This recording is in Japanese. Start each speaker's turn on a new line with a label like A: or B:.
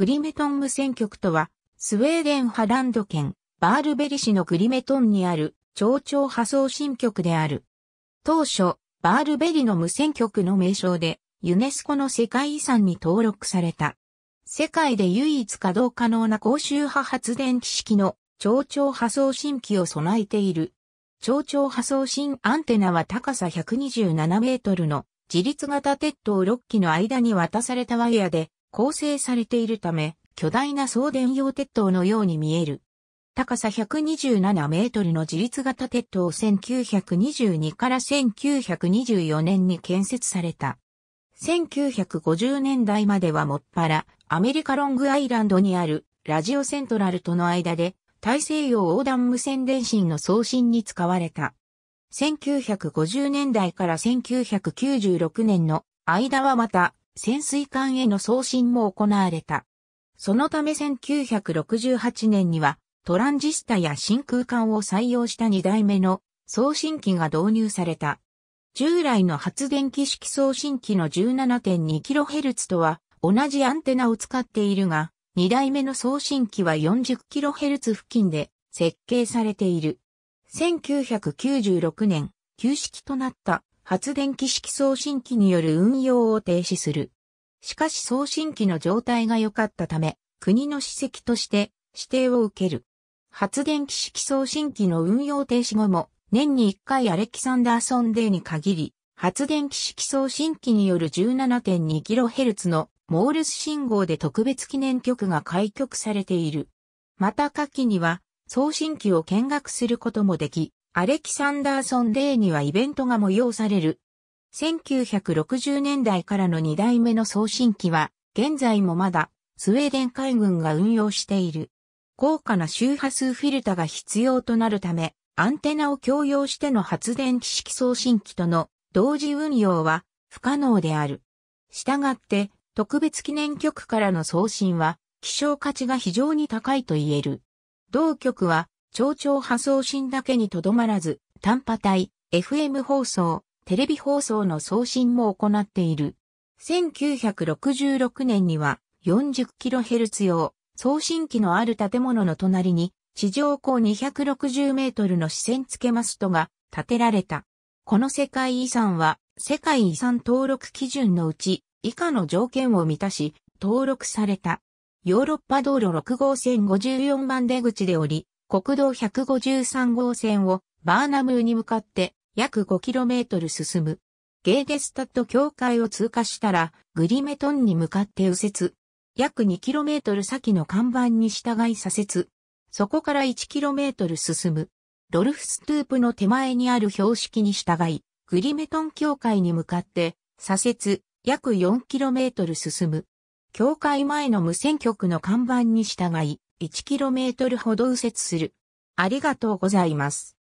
A: グリメトン無線局とは、スウェーデンハランド県、バールベリ市のグリメトンにある、町長派送新局である。当初、バールベリの無線局の名称で、ユネスコの世界遺産に登録された。世界で唯一稼働可能な高周波発電機式の町長破送新機を備えている。町長破送新アンテナは高さ127メートルの自立型鉄塔6基の間に渡されたワイヤで構成されているため、巨大な送電用鉄塔のように見える。高さ127メートルの自立型鉄塔1922から1924年に建設された。1950年代まではもっぱらアメリカロングアイランドにあるラジオセントラルとの間で大西洋横断無線電信の送信に使われた。1950年代から1996年の間はまた潜水艦への送信も行われた。そのため1968年にはトランジスタや真空管を採用した2代目の送信機が導入された。従来の発電機式送信機の 17.2kHz とは同じアンテナを使っているが、2代目の送信機は 40kHz 付近で設計されている。1996年、旧式となった発電機式送信機による運用を停止する。しかし送信機の状態が良かったため、国の史跡として指定を受ける。発電機式送信機の運用停止後も、年に1回アレキサンダーソンデーに限り、発電機式送信機による 17.2kHz のモールス信号で特別記念局が開局されている。また下記には、送信機を見学することもでき、アレキサンダーソンデーにはイベントが催される。1960年代からの2代目の送信機は、現在もまだ、スウェーデン海軍が運用している。高価な周波数フィルタが必要となるため、アンテナを共用しての発電機式送信機との同時運用は不可能である。したがって、特別記念局からの送信は、希少価値が非常に高いと言える。同局は、超長波送信だけにとどまらず、短波帯、FM 放送、テレビ放送の送信も行っている。1966年には 40kHz 用送信機のある建物の隣に地上高260メートルの視線付けマストが建てられた。この世界遺産は世界遺産登録基準のうち以下の条件を満たし登録された。ヨーロッパ道路6号線54番出口でおり、国道153号線をバーナムーに向かって約 5km 進む。ゲーゲスタッド境界を通過したらグリメトンに向かって右折。約 2km 先の看板に従い左折。そこから 1km 進む。ドルフストゥープの手前にある標識に従い、グリメトン境界に向かって左折約 4km 進む。境界前の無線局の看板に従い、1km ほど右折する。ありがとうございます。